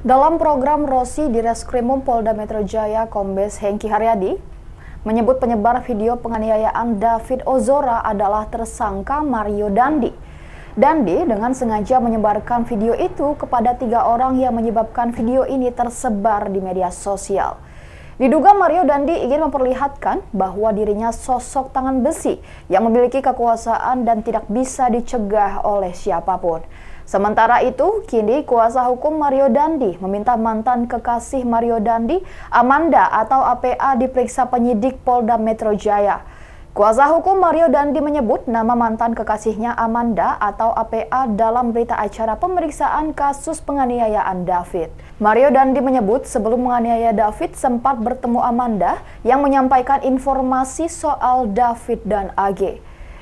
Dalam program Rosi di Reskrimum Polda Metro Jaya, Kombes Hengki Haryadi menyebut penyebar video penganiayaan David Ozora adalah tersangka Mario Dandi. Dandi dengan sengaja menyebarkan video itu kepada tiga orang yang menyebabkan video ini tersebar di media sosial. Diduga Mario Dandi ingin memperlihatkan bahwa dirinya sosok tangan besi yang memiliki kekuasaan dan tidak bisa dicegah oleh siapapun. Sementara itu, kini kuasa hukum Mario Dandi meminta mantan kekasih Mario Dandi, Amanda atau APA diperiksa penyidik Polda Metro Jaya. Kuasa hukum Mario Dandi menyebut nama mantan kekasihnya Amanda atau APA dalam berita acara pemeriksaan kasus penganiayaan David. Mario Dandi menyebut sebelum menganiaya David sempat bertemu Amanda yang menyampaikan informasi soal David dan AG.